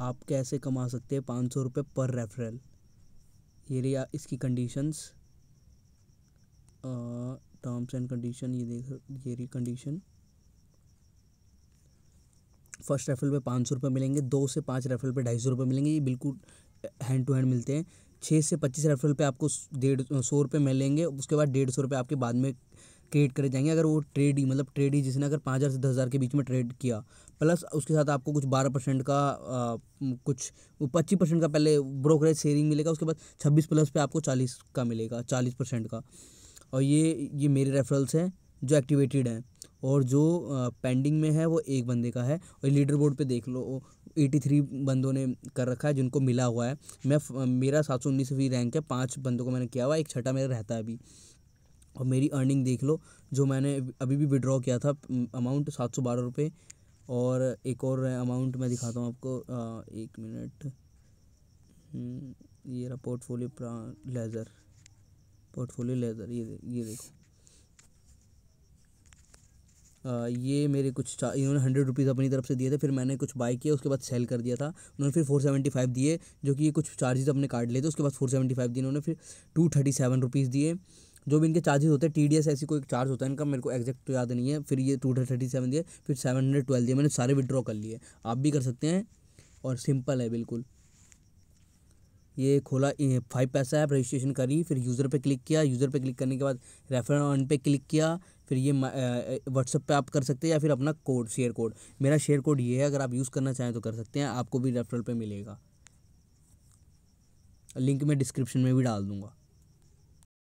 आप कैसे कमा सकते हैं पाँच सौ रुपये पर रेफरल ये रही इसकी कंडीशंस टर्म्स एंड कंडीशन ये देख ये रही कंडीशन फर्स्ट रेफरल पे पाँच सौ रुपये मिलेंगे दो से पाँच रेफरल पे ढाई सौ रुपये मिलेंगे ये बिल्कुल हैंड टू हैंड मिलते हैं छः से पच्चीस रेफरल पे आपको डेढ़ सौ रुपये मिलेंगे उसके बाद डेढ़ सौ रुपये आपके बाद में ट्रेड करे जाएंगे अगर वो ट्रेड ही मतलब ट्रेड ही जिसने अगर पाँच हज़ार से दस हज़ार के बीच में ट्रेड किया प्लस उसके साथ आपको कुछ बारह परसेंट का आ, कुछ पच्चीस परसेंट का पहले ब्रोकरेज शेयरिंग मिलेगा उसके बाद छब्बीस प्लस पे आपको चालीस का मिलेगा चालीस परसेंट का और ये ये मेरे रेफरल्स हैं जो एक्टिवेटेड हैं और जो पेंडिंग में है वो एक बंदे का है और लीडर बोर्ड पे देख लो एटी थ्री बंदों ने कर रखा है जिनको मिला हुआ है मैं मेरा सात सौ उन्नीसवीं रैंक है पांच बंदों को मैंने किया हुआ एक छठा मेरा रहता है अभी और मेरी अर्निंग देख लो जो मैंने अभी भी विड्रॉ किया था अमाउंट सात सौ बारह रुपये और एक और अमाउंट मैं दिखाता हूँ आपको आ, एक मिनट हम्म, ये रहा पोर्टफोलियो लेज़र पोर्टफोलियो लेज़र ये ये देखो आ, ये मेरे कुछ इन्होंने हंड्रेड रुपीज़ अपनी तरफ से दिए थे फिर मैंने कुछ बाई किया उसके बाद सेल कर दिया था उन्होंने फिर फोर सेवेंटी फाइव दिए जो कि ये कुछ चार्जेस अपने काट लेते उसके बाद फोर सेवेंटी फाइव दिए उन्होंने फिर टू थर्टी सेवन रुपीज़ दिए जो भी इनके चार्जेस होते हैं टी डी एस ऐसी कोई चार्ज होता है इनका मेरे को एक्जैक्ट तो याद नहीं है फिर ये टू हंड्रेड थर्टी सेवन दिए फिर सेवन हंड्रेड ट्वेल्व दिए मैंने सारे विड्रॉ कर लिए आप भी कर सकते हैं और सिंपल है बिल्कुल ये खोला फाइव पैसा ऐप रजिस्ट्रेशन करी फिर यूज़र पे क्लिक किया यूज़र पे क्लिक करने के बाद रेफर ऑन पे क्लिक किया फिर ये व्हाट्सअप पे आप कर सकते हैं या फिर अपना कोड शेयर कोड मेरा शेयर कोड ये है अगर आप यूज़ करना चाहें तो कर सकते हैं आपको भी रेफरल पे मिलेगा लिंक मैं डिस्क्रिप्शन में भी डाल दूँगा